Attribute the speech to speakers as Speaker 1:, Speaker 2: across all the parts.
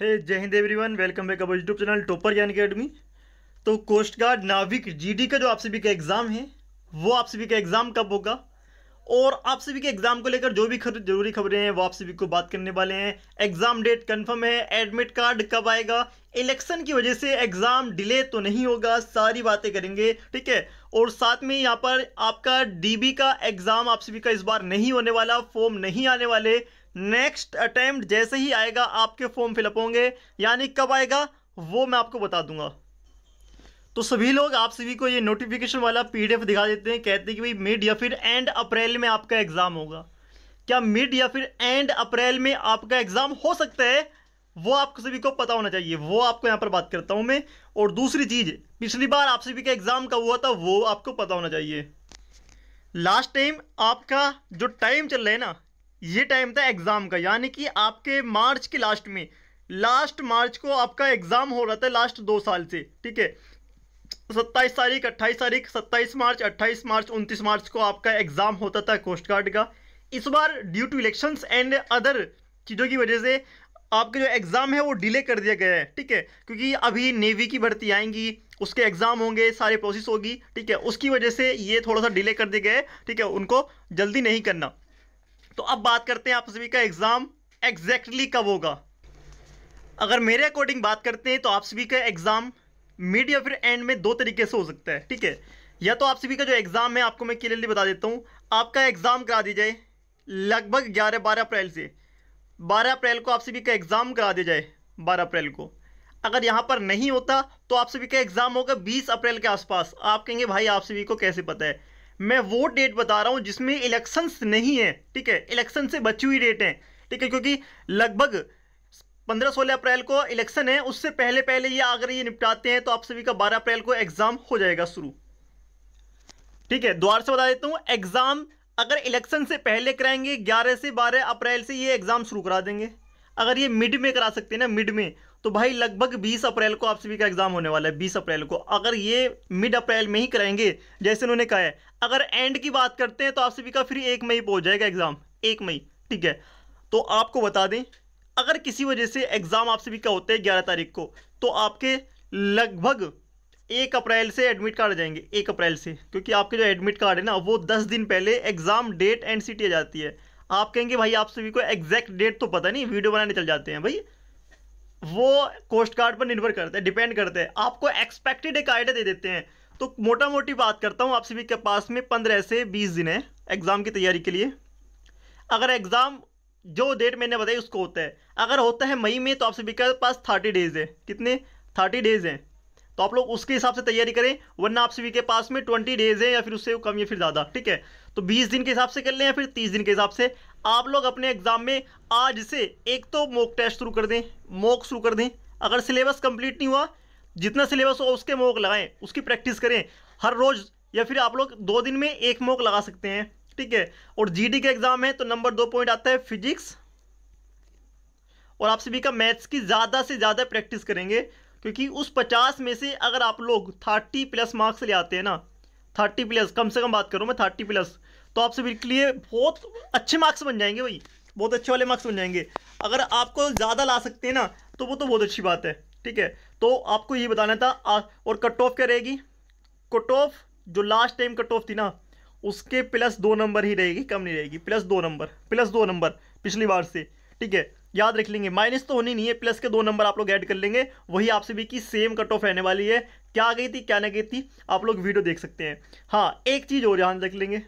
Speaker 1: हे जय हिंद everyone welcome back अब YouTube channel Topper Gyan Academy तो कोस्ट गार्ड नाविक जीडी का जो आप सभी का एग्ज़ाम है वो आप सभी का एग्ज़ाम कब होगा और आप सभी के एग्ज़ाम को लेकर जो भी खबर जरूरी खबरें हैं वो आप सभी को बात करने वाले हैं एग्ज़ाम डेट कन्फर्म है एडमिट कार्ड कब आएगा इलेक्शन की वजह से एग्ज़ाम डिले तो नहीं होगा सारी बातें करेंगे ठीक है और साथ में यहाँ पर आपका डीबी का एग्ज़ाम आप सभी का इस बार नहीं होने वाला फॉर्म नहीं आने वाले नेक्स्ट अटेम्प्ट जैसे ही आएगा आपके फॉर्म फिलअप होंगे यानी कब आएगा वो मैं आपको बता दूंगा तो सभी लोग आप सभी को ये नोटिफिकेशन वाला पीडीएफ दिखा देते हैं कहते हैं कि भाई मिड या फिर एंड अप्रैल में आपका एग्ज़ाम होगा क्या मिड या फिर एंड अप्रैल में आपका एग्ज़ाम हो सकता है वो आप सभी को पता होना चाहिए वो आपको यहाँ पर बात करता हूँ मैं और दूसरी चीज़ पिछली बार आप सभी का एग्ज़ाम कब हुआ था वो आपको पता होना चाहिए लास्ट टाइम आपका जो टाइम चल रहा है ना ये टाइम था एग्ज़ाम का यानी कि आपके मार्च के लास्ट में लास्ट मार्च को आपका एग्ज़ाम हो रहा था लास्ट दो साल से ठीक है सत्ताईस तारीख अट्ठाईस तारीख सत्ताईस मार्च अट्ठाईस मार्च उनतीस मार्च को आपका एग्ज़ाम होता था कोस्ट गार्ड का इस बार due to elections and other चीज़ों की वजह से आपका जो एग्ज़ाम है वो डिले कर दिया गया है ठीक है क्योंकि अभी नेवी की भर्ती आएंगी उसके एग्ज़ाम होंगे सारे प्रोसेस होगी ठीक है उसकी वजह से ये थोड़ा सा डिले कर दिया गया है ठीक है उनको जल्दी नहीं करना तो अब बात करते हैं आप सभी का एग्ज़ाम एग्जैक्टली कब होगा अगर मेरे अकॉर्डिंग बात करते हैं तो आप सभी का एग्ज़ाम मिड या फिर एंड में दो तरीके से हो सकता है ठीक है या तो आप सभी का जो एग्ज़ाम है आपको मैं क्लियरली बता देता हूँ आपका एग्ज़ाम करा दी जाए लगभग ग्यारह बारह अप्रैल से बारह अप्रैल को आप सभी का एग्ज़ाम करा दिया जाए बारह अप्रैल को अगर यहाँ पर नहीं होता तो आप सभी का एग्ज़ाम होगा बीस अप्रैल के आसपास आप कहेंगे भाई आप सभी को कैसे पता है मैं वो डेट बता रहा हूँ जिसमें इलेक्शंस नहीं है ठीक है इलेक्शन से बची हुई डेट है ठीक है क्योंकि लगभग पंद्रह सोलह अप्रैल को इलेक्शन है उससे पहले पहले ये अगर ये निपटाते हैं तो आप सभी का बारह अप्रैल को एग्जाम हो जाएगा शुरू ठीक है द्वार से बता देता हूँ एग्जाम अगर इलेक्शन से पहले कराएंगे ग्यारह से बारह अप्रैल से ये एग्जाम शुरू करा देंगे अगर ये मिड में करा सकते हैं ना मिड में तो भाई लगभग 20 अप्रैल को आप सभी का एग्ज़ाम होने वाला है 20 अप्रैल को अगर ये मिड अप्रैल में ही कराएंगे जैसे उन्होंने कहा है अगर एंड की बात करते हैं तो आप सभी का फिर एक मई पहुंच जाएगा एग्ज़ाम एक मई ठीक है तो आपको बता दें अगर किसी वजह से एग्ज़ाम आप सभी का होता है ग्यारह तारीख को तो आपके लगभग एक अप्रैल से एडमिट कार्ड जाएंगे एक अप्रैल से क्योंकि आपके जो एडमिट कार्ड है ना वो दस दिन पहले एग्ज़ाम डेट एंड सिटी आ जाती है आप कहेंगे भाई आप सभी को एग्जैक्ट डेट तो पता नहीं वीडियो बनाने चल जाते हैं भाई वो कोस्ट गार्ड पर निर्भर करते हैं डिपेंड करते हैं आपको एक्सपेक्टेड एक आइडिया दे देते हैं तो मोटा मोटी बात करता हूँ आप सभी के पास में पंद्रह से बीस दिन है एग्ज़ाम की तैयारी के लिए अगर एग्ज़ाम जो डेट मैंने बताई उसको होता है अगर होता है मई में तो आप सभी के पास थर्टी डेज़ है कितने थर्टी डेज़ हैं तो आप लोग उसके हिसाब से तैयारी करें वरना आप सभी के पास में ट्वेंटी डेज है या फिर उससे कम या फिर ज़्यादा ठीक है तो बीस दिन के हिसाब से कर लें या फिर तीस दिन के हिसाब से आप लोग अपने एग्जाम में आज से एक तो मॉक टेस्ट शुरू कर दें मॉक शुरू कर दें अगर सिलेबस कंप्लीट नहीं हुआ जितना सिलेबस हो उसके मॉक लगाएं उसकी प्रैक्टिस करें हर रोज़ या फिर आप लोग दो दिन में एक मॉक लगा सकते हैं ठीक है और जीडी का एग्जाम है तो नंबर दो पॉइंट आता है फिजिक्स और आप सभी का मैथ्स की ज़्यादा से ज़्यादा प्रैक्टिस करेंगे क्योंकि उस पचास में से अगर आप लोग थर्टी प्लस मार्क्स ले आते हैं ना थर्टी प्लस कम से कम बात करूँ मैं थर्टी प्लस तो आपसे बिल्कुल ये बहुत अच्छे मार्क्स बन जाएंगे भाई बहुत अच्छे वाले मार्क्स बन जाएंगे अगर आपको ज़्यादा ला सकते हैं ना तो वो तो बहुत अच्छी बात है ठीक है तो आपको ये बताना था आ, और कट ऑफ क्या रहेगी कट ऑफ जो लास्ट टाइम कट ऑफ थी ना उसके प्लस दो नंबर ही रहेगी कम नहीं रहेगी प्लस दो नंबर प्लस दो नंबर पिछली बार से ठीक है याद रख लेंगे माइनस तो होनी नहीं है प्लस के दो नंबर आप लोग ऐड कर लेंगे वही आपसे भी की सेम कट ऑफ रहने वाली है क्या गई थी क्या ना गई थी आप लोग वीडियो देख सकते हैं हाँ एक चीज़ और ध्यान रख लेंगे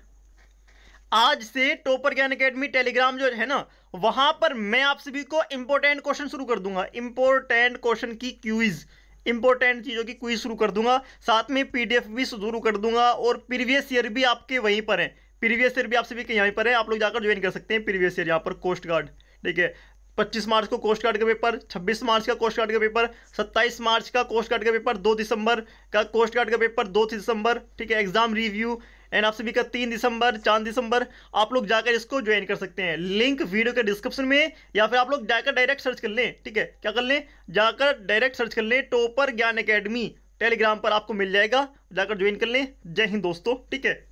Speaker 1: आज से टोपर ज्ञान अकेडमी टेलीग्राम जो है ना वहां पर मैं आप सभी को इंपॉर्टेंट क्वेश्चन शुरू कर दूंगा इंपॉर्टेंट क्वेश्चन की क्यूज इंपॉर्टेंट चीज़ों की क्विज शुरू कर दूंगा साथ में पीडीएफ भी शुरू कर दूंगा और प्रीवियस ईयर भी आपके वहीं पर है प्रीवियस ईयर भी आप सभी के यहीं पर है आप लोग जाकर ज्वाइन कर सकते हैं प्रीवियस ईयर यहाँ पर कोस्ट गार्ड ठीक है 25 मार्च को कोस्ट गार्ड का पेपर 26 मार्च का कोस्ट गार्ड का पेपर 27 मार्च का कोस्ट गार्ड का पेपर 2 दिसंबर का कोस्ट गार्ड का पेपर 2 दिसंबर ठीक है एग्जाम रिव्यू एंड आप सभी का तीन दिसंबर चार दिसंबर आप लोग जाकर इसको ज्वाइन कर सकते हैं लिंक वीडियो के डिस्क्रिप्शन में या फिर आप लोग जाकर डायरेक्ट सर्च कर लें ठीक है क्या कर लें जाकर डायरेक्ट सर्च कर लें टोपर ज्ञान अकेडमी टेलीग्राम पर आपको मिल जाएगा जाकर ज्वाइन कर लें जय हिंद दोस्तों ठीक है